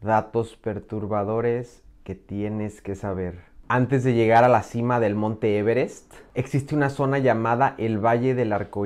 datos perturbadores que tienes que saber. Antes de llegar a la cima del monte Everest, existe una zona llamada el Valle del Arco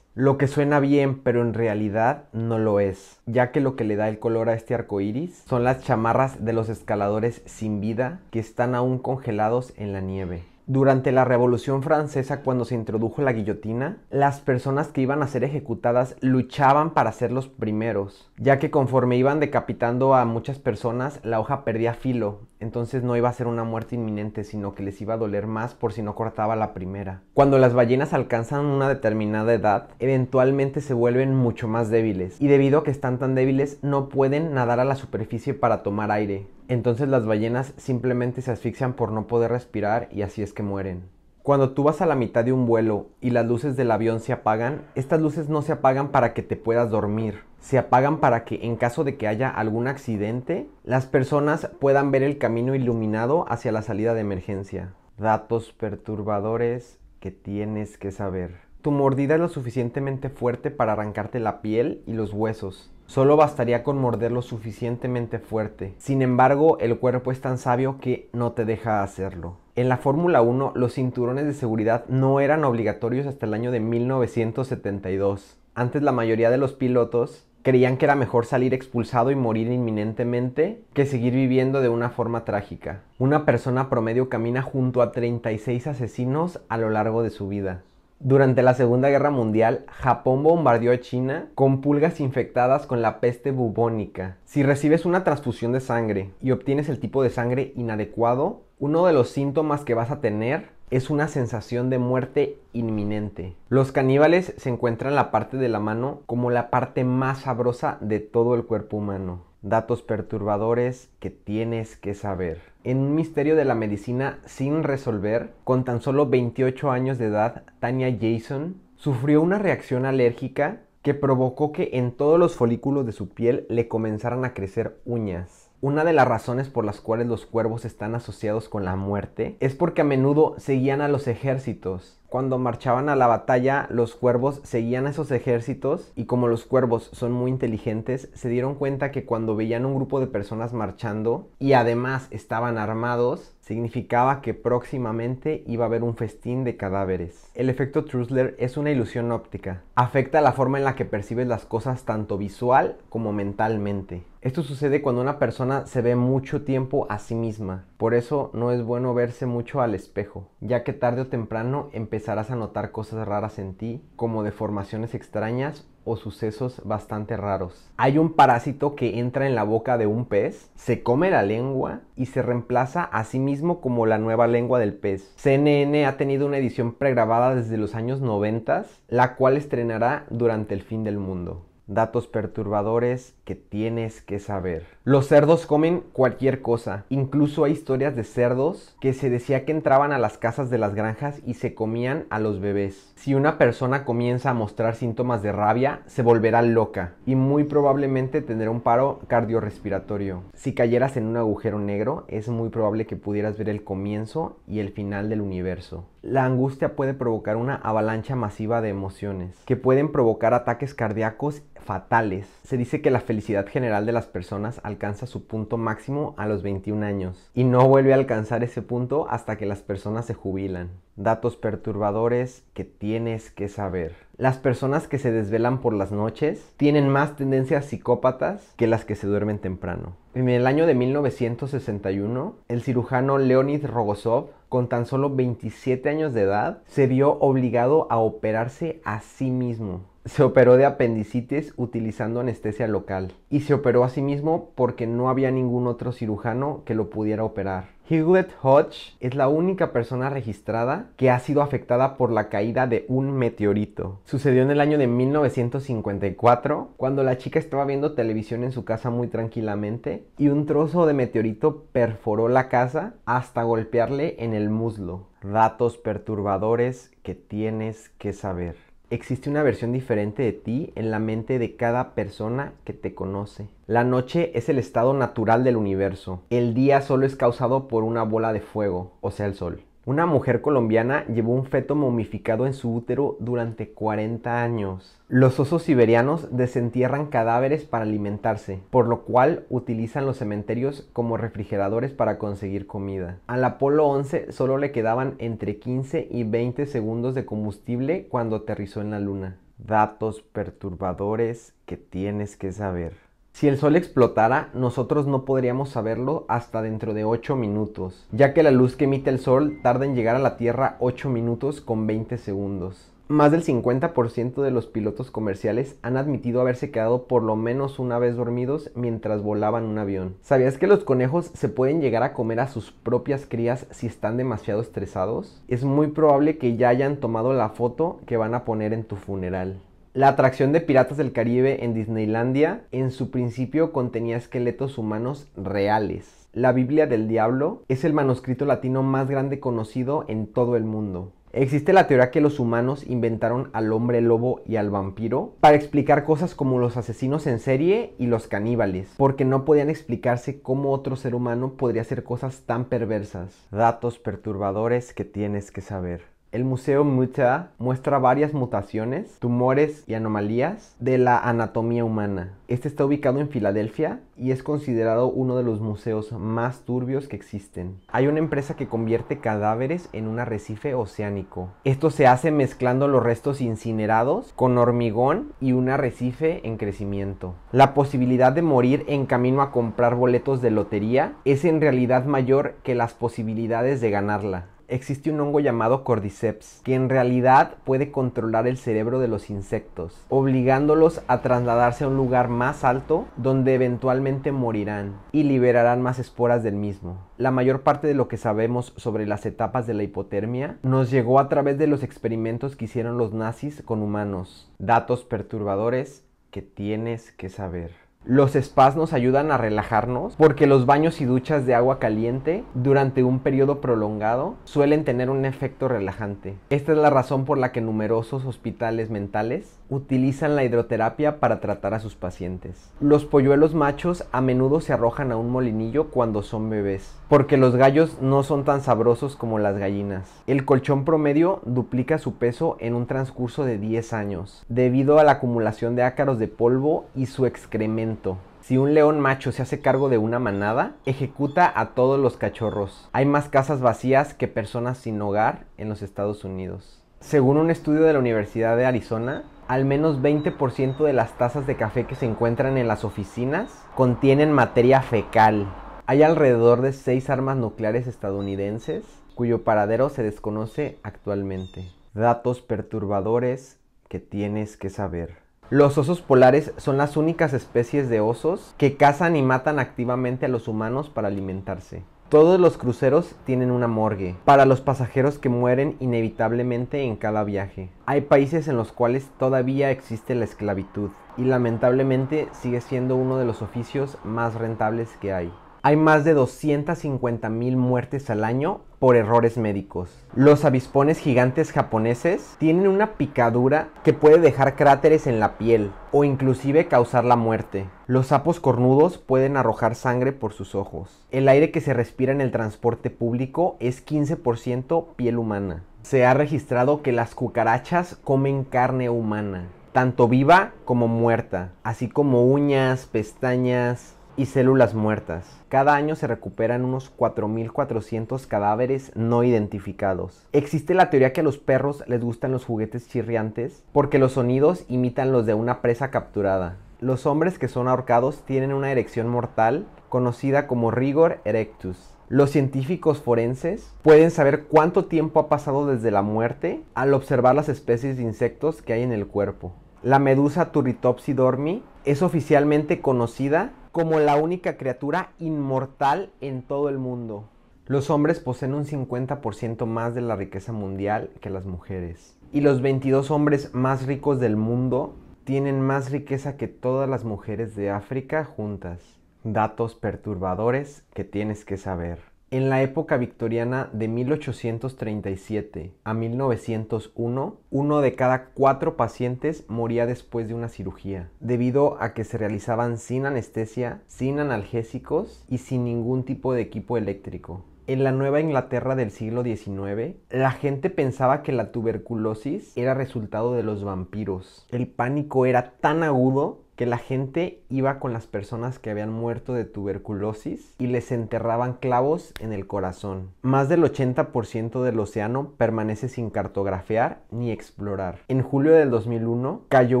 Lo que suena bien, pero en realidad no lo es, ya que lo que le da el color a este arco iris son las chamarras de los escaladores sin vida que están aún congelados en la nieve. Durante la Revolución Francesa, cuando se introdujo la guillotina, las personas que iban a ser ejecutadas luchaban para ser los primeros, ya que conforme iban decapitando a muchas personas, la hoja perdía filo entonces no iba a ser una muerte inminente, sino que les iba a doler más por si no cortaba la primera. Cuando las ballenas alcanzan una determinada edad, eventualmente se vuelven mucho más débiles, y debido a que están tan débiles no pueden nadar a la superficie para tomar aire. Entonces las ballenas simplemente se asfixian por no poder respirar y así es que mueren. Cuando tú vas a la mitad de un vuelo y las luces del avión se apagan, estas luces no se apagan para que te puedas dormir, se apagan para que en caso de que haya algún accidente, las personas puedan ver el camino iluminado hacia la salida de emergencia. Datos perturbadores que tienes que saber. Tu mordida es lo suficientemente fuerte para arrancarte la piel y los huesos. Solo bastaría con morderlo suficientemente fuerte. Sin embargo, el cuerpo es tan sabio que no te deja hacerlo. En la Fórmula 1, los cinturones de seguridad no eran obligatorios hasta el año de 1972. Antes la mayoría de los pilotos creían que era mejor salir expulsado y morir inminentemente que seguir viviendo de una forma trágica. Una persona promedio camina junto a 36 asesinos a lo largo de su vida. Durante la Segunda Guerra Mundial, Japón bombardeó a China con pulgas infectadas con la peste bubónica. Si recibes una transfusión de sangre y obtienes el tipo de sangre inadecuado, uno de los síntomas que vas a tener es una sensación de muerte inminente. Los caníbales se encuentran la parte de la mano como la parte más sabrosa de todo el cuerpo humano. Datos perturbadores que tienes que saber. En un misterio de la medicina sin resolver, con tan solo 28 años de edad, Tania Jason sufrió una reacción alérgica que provocó que en todos los folículos de su piel le comenzaran a crecer uñas. Una de las razones por las cuales los cuervos están asociados con la muerte es porque a menudo seguían a los ejércitos. Cuando marchaban a la batalla, los cuervos seguían a esos ejércitos y como los cuervos son muy inteligentes, se dieron cuenta que cuando veían un grupo de personas marchando y además estaban armados, significaba que próximamente iba a haber un festín de cadáveres. El efecto Trusler es una ilusión óptica. Afecta la forma en la que percibes las cosas tanto visual como mentalmente. Esto sucede cuando una persona se ve mucho tiempo a sí misma. Por eso no es bueno verse mucho al espejo, ya que tarde o temprano empezarás a notar cosas raras en ti, como deformaciones extrañas o sucesos bastante raros. Hay un parásito que entra en la boca de un pez, se come la lengua y se reemplaza a sí mismo como la nueva lengua del pez. CNN ha tenido una edición pregrabada desde los años 90, la cual estrenará durante el fin del mundo datos perturbadores que tienes que saber. Los cerdos comen cualquier cosa. Incluso hay historias de cerdos que se decía que entraban a las casas de las granjas y se comían a los bebés. Si una persona comienza a mostrar síntomas de rabia, se volverá loca y muy probablemente tendrá un paro cardiorrespiratorio. Si cayeras en un agujero negro, es muy probable que pudieras ver el comienzo y el final del universo la angustia puede provocar una avalancha masiva de emociones que pueden provocar ataques cardíacos fatales. Se dice que la felicidad general de las personas alcanza su punto máximo a los 21 años y no vuelve a alcanzar ese punto hasta que las personas se jubilan. Datos perturbadores que tienes que saber. Las personas que se desvelan por las noches tienen más tendencias psicópatas que las que se duermen temprano. En el año de 1961, el cirujano Leonid Rogozov, con tan solo 27 años de edad, se vio obligado a operarse a sí mismo se operó de apendicitis utilizando anestesia local y se operó a sí mismo porque no había ningún otro cirujano que lo pudiera operar. Hewlett Hodge es la única persona registrada que ha sido afectada por la caída de un meteorito. Sucedió en el año de 1954, cuando la chica estaba viendo televisión en su casa muy tranquilamente y un trozo de meteorito perforó la casa hasta golpearle en el muslo. Datos perturbadores que tienes que saber existe una versión diferente de ti en la mente de cada persona que te conoce. La noche es el estado natural del universo. El día solo es causado por una bola de fuego, o sea, el sol. Una mujer colombiana llevó un feto momificado en su útero durante 40 años. Los osos siberianos desentierran cadáveres para alimentarse, por lo cual utilizan los cementerios como refrigeradores para conseguir comida. Al Apolo 11 solo le quedaban entre 15 y 20 segundos de combustible cuando aterrizó en la Luna. Datos perturbadores que tienes que saber. Si el sol explotara, nosotros no podríamos saberlo hasta dentro de 8 minutos, ya que la luz que emite el sol tarda en llegar a la Tierra 8 minutos con 20 segundos. Más del 50% de los pilotos comerciales han admitido haberse quedado por lo menos una vez dormidos mientras volaban un avión. ¿Sabías que los conejos se pueden llegar a comer a sus propias crías si están demasiado estresados? Es muy probable que ya hayan tomado la foto que van a poner en tu funeral. La atracción de Piratas del Caribe en Disneylandia en su principio contenía esqueletos humanos reales. La Biblia del Diablo es el manuscrito latino más grande conocido en todo el mundo. Existe la teoría que los humanos inventaron al hombre lobo y al vampiro para explicar cosas como los asesinos en serie y los caníbales, porque no podían explicarse cómo otro ser humano podría hacer cosas tan perversas. Datos perturbadores que tienes que saber. El Museo Muta muestra varias mutaciones, tumores y anomalías de la anatomía humana. Este está ubicado en Filadelfia y es considerado uno de los museos más turbios que existen. Hay una empresa que convierte cadáveres en un arrecife oceánico. Esto se hace mezclando los restos incinerados con hormigón y un arrecife en crecimiento. La posibilidad de morir en camino a comprar boletos de lotería es en realidad mayor que las posibilidades de ganarla existe un hongo llamado Cordyceps, que en realidad puede controlar el cerebro de los insectos, obligándolos a trasladarse a un lugar más alto donde eventualmente morirán y liberarán más esporas del mismo. La mayor parte de lo que sabemos sobre las etapas de la hipotermia nos llegó a través de los experimentos que hicieron los nazis con humanos. Datos perturbadores que tienes que saber. Los spas nos ayudan a relajarnos porque los baños y duchas de agua caliente durante un periodo prolongado suelen tener un efecto relajante. Esta es la razón por la que numerosos hospitales mentales utilizan la hidroterapia para tratar a sus pacientes. Los polluelos machos a menudo se arrojan a un molinillo cuando son bebés porque los gallos no son tan sabrosos como las gallinas. El colchón promedio duplica su peso en un transcurso de 10 años debido a la acumulación de ácaros de polvo y su excremento si un león macho se hace cargo de una manada, ejecuta a todos los cachorros. Hay más casas vacías que personas sin hogar en los Estados Unidos. Según un estudio de la Universidad de Arizona, al menos 20% de las tazas de café que se encuentran en las oficinas contienen materia fecal. Hay alrededor de 6 armas nucleares estadounidenses cuyo paradero se desconoce actualmente. Datos perturbadores que tienes que saber. Los osos polares son las únicas especies de osos que cazan y matan activamente a los humanos para alimentarse. Todos los cruceros tienen una morgue para los pasajeros que mueren inevitablemente en cada viaje. Hay países en los cuales todavía existe la esclavitud y lamentablemente sigue siendo uno de los oficios más rentables que hay hay más de 250 mil muertes al año por errores médicos. Los avispones gigantes japoneses tienen una picadura que puede dejar cráteres en la piel o inclusive causar la muerte. Los sapos cornudos pueden arrojar sangre por sus ojos. El aire que se respira en el transporte público es 15% piel humana. Se ha registrado que las cucarachas comen carne humana, tanto viva como muerta, así como uñas, pestañas, y células muertas. Cada año se recuperan unos 4.400 cadáveres no identificados. Existe la teoría que a los perros les gustan los juguetes chirriantes porque los sonidos imitan los de una presa capturada. Los hombres que son ahorcados tienen una erección mortal conocida como rigor erectus. Los científicos forenses pueden saber cuánto tiempo ha pasado desde la muerte al observar las especies de insectos que hay en el cuerpo. La medusa Turritopsidormi es oficialmente conocida como la única criatura inmortal en todo el mundo. Los hombres poseen un 50% más de la riqueza mundial que las mujeres. Y los 22 hombres más ricos del mundo tienen más riqueza que todas las mujeres de África juntas. Datos perturbadores que tienes que saber. En la época victoriana de 1837 a 1901, uno de cada cuatro pacientes moría después de una cirugía, debido a que se realizaban sin anestesia, sin analgésicos y sin ningún tipo de equipo eléctrico. En la Nueva Inglaterra del siglo XIX, la gente pensaba que la tuberculosis era resultado de los vampiros. El pánico era tan agudo la gente iba con las personas que habían muerto de tuberculosis y les enterraban clavos en el corazón. Más del 80% del océano permanece sin cartografiar ni explorar. En julio del 2001 cayó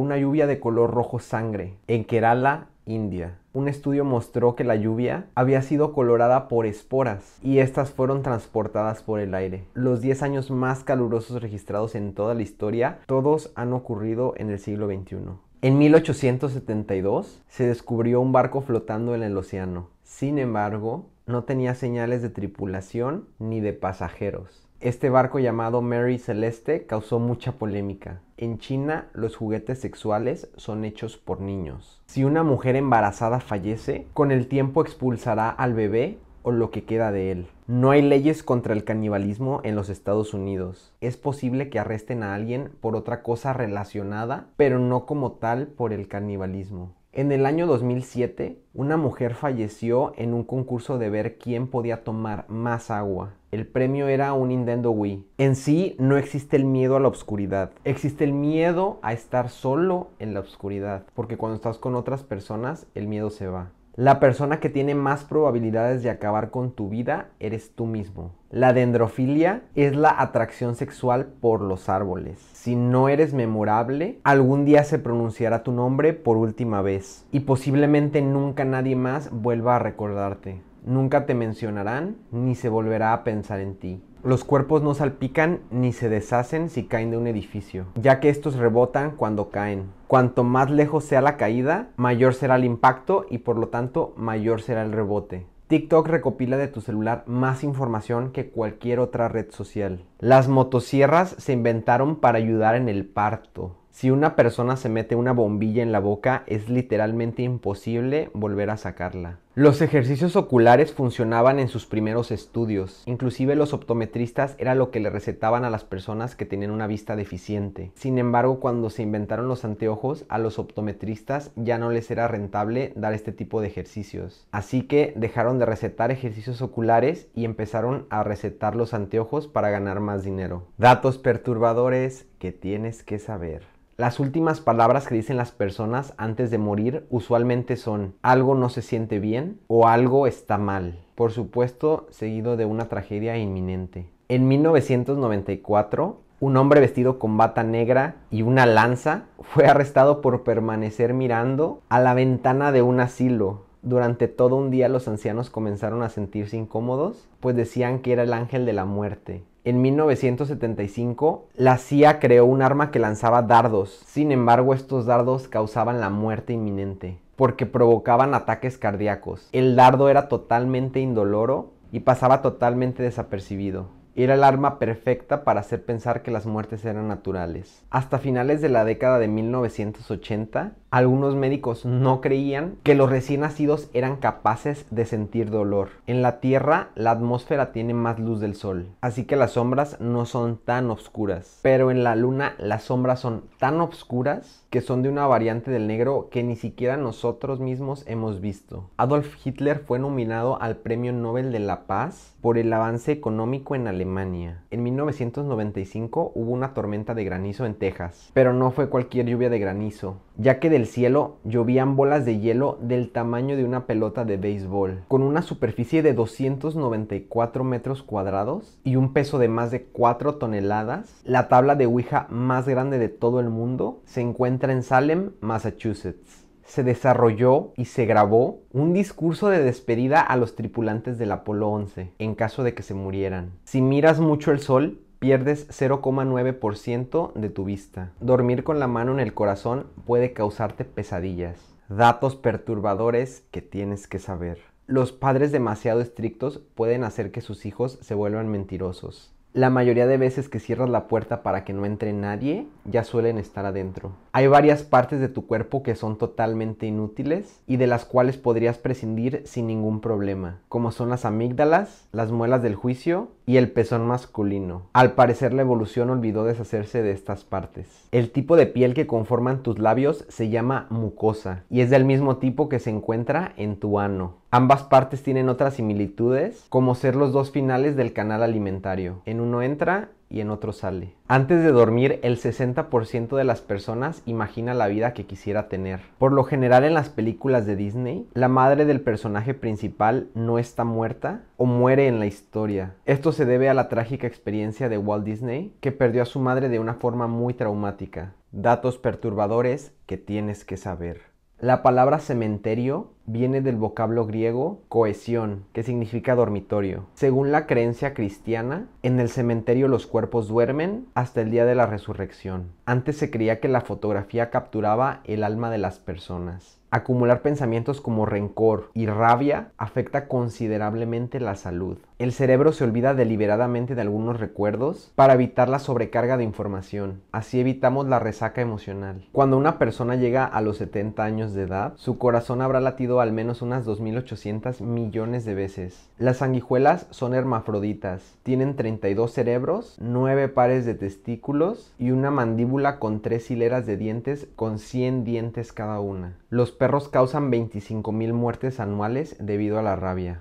una lluvia de color rojo sangre en Kerala, India. Un estudio mostró que la lluvia había sido colorada por esporas y estas fueron transportadas por el aire. Los 10 años más calurosos registrados en toda la historia, todos han ocurrido en el siglo XXI. En 1872 se descubrió un barco flotando en el océano. Sin embargo, no tenía señales de tripulación ni de pasajeros. Este barco llamado Mary Celeste causó mucha polémica. En China los juguetes sexuales son hechos por niños. Si una mujer embarazada fallece, con el tiempo expulsará al bebé o lo que queda de él. No hay leyes contra el canibalismo en los Estados Unidos. Es posible que arresten a alguien por otra cosa relacionada, pero no como tal por el canibalismo. En el año 2007, una mujer falleció en un concurso de ver quién podía tomar más agua. El premio era un Nintendo Wii. En sí, no existe el miedo a la oscuridad. Existe el miedo a estar solo en la oscuridad, porque cuando estás con otras personas, el miedo se va. La persona que tiene más probabilidades de acabar con tu vida eres tú mismo. La dendrofilia es la atracción sexual por los árboles. Si no eres memorable, algún día se pronunciará tu nombre por última vez y posiblemente nunca nadie más vuelva a recordarte. Nunca te mencionarán ni se volverá a pensar en ti. Los cuerpos no salpican ni se deshacen si caen de un edificio, ya que estos rebotan cuando caen. Cuanto más lejos sea la caída, mayor será el impacto y por lo tanto mayor será el rebote. TikTok recopila de tu celular más información que cualquier otra red social. Las motosierras se inventaron para ayudar en el parto. Si una persona se mete una bombilla en la boca, es literalmente imposible volver a sacarla. Los ejercicios oculares funcionaban en sus primeros estudios. Inclusive los optometristas era lo que le recetaban a las personas que tenían una vista deficiente. Sin embargo, cuando se inventaron los anteojos, a los optometristas ya no les era rentable dar este tipo de ejercicios. Así que dejaron de recetar ejercicios oculares y empezaron a recetar los anteojos para ganar más dinero. Datos perturbadores que tienes que saber. Las últimas palabras que dicen las personas antes de morir usualmente son algo no se siente bien o algo está mal. Por supuesto, seguido de una tragedia inminente. En 1994, un hombre vestido con bata negra y una lanza fue arrestado por permanecer mirando a la ventana de un asilo. Durante todo un día los ancianos comenzaron a sentirse incómodos, pues decían que era el ángel de la muerte. En 1975, la CIA creó un arma que lanzaba dardos. Sin embargo, estos dardos causaban la muerte inminente porque provocaban ataques cardíacos. El dardo era totalmente indoloro y pasaba totalmente desapercibido era el arma perfecta para hacer pensar que las muertes eran naturales. Hasta finales de la década de 1980, algunos médicos no creían que los recién nacidos eran capaces de sentir dolor. En la Tierra, la atmósfera tiene más luz del sol, así que las sombras no son tan oscuras. Pero en la Luna, las sombras son tan oscuras que son de una variante del negro que ni siquiera nosotros mismos hemos visto. Adolf Hitler fue nominado al Premio Nobel de la Paz por el avance económico en Alemania en 1995 hubo una tormenta de granizo en Texas, pero no fue cualquier lluvia de granizo, ya que del cielo llovían bolas de hielo del tamaño de una pelota de béisbol, con una superficie de 294 metros cuadrados y un peso de más de 4 toneladas. La tabla de Ouija más grande de todo el mundo se encuentra en Salem, Massachusetts se desarrolló y se grabó un discurso de despedida a los tripulantes del Apolo 11 en caso de que se murieran. Si miras mucho el sol, pierdes 0,9% de tu vista. Dormir con la mano en el corazón puede causarte pesadillas. Datos perturbadores que tienes que saber. Los padres demasiado estrictos pueden hacer que sus hijos se vuelvan mentirosos. La mayoría de veces que cierras la puerta para que no entre nadie, ya suelen estar adentro. Hay varias partes de tu cuerpo que son totalmente inútiles y de las cuales podrías prescindir sin ningún problema, como son las amígdalas, las muelas del juicio y el pezón masculino. Al parecer la evolución olvidó deshacerse de estas partes. El tipo de piel que conforman tus labios se llama mucosa y es del mismo tipo que se encuentra en tu ano. Ambas partes tienen otras similitudes, como ser los dos finales del canal alimentario. En uno entra y en otro sale. Antes de dormir, el 60% de las personas imagina la vida que quisiera tener. Por lo general en las películas de Disney, la madre del personaje principal no está muerta o muere en la historia. Esto se debe a la trágica experiencia de Walt Disney, que perdió a su madre de una forma muy traumática. Datos perturbadores que tienes que saber. La palabra cementerio viene del vocablo griego cohesión, que significa dormitorio. Según la creencia cristiana, en el cementerio los cuerpos duermen hasta el día de la resurrección. Antes se creía que la fotografía capturaba el alma de las personas. Acumular pensamientos como rencor y rabia afecta considerablemente la salud. El cerebro se olvida deliberadamente de algunos recuerdos para evitar la sobrecarga de información. Así evitamos la resaca emocional. Cuando una persona llega a los 70 años de edad, su corazón habrá latido al menos unas 2.800 millones de veces. Las sanguijuelas son hermafroditas. Tienen 32 cerebros, 9 pares de testículos y una mandíbula con 3 hileras de dientes con 100 dientes cada una. Los perros causan 25.000 muertes anuales debido a la rabia.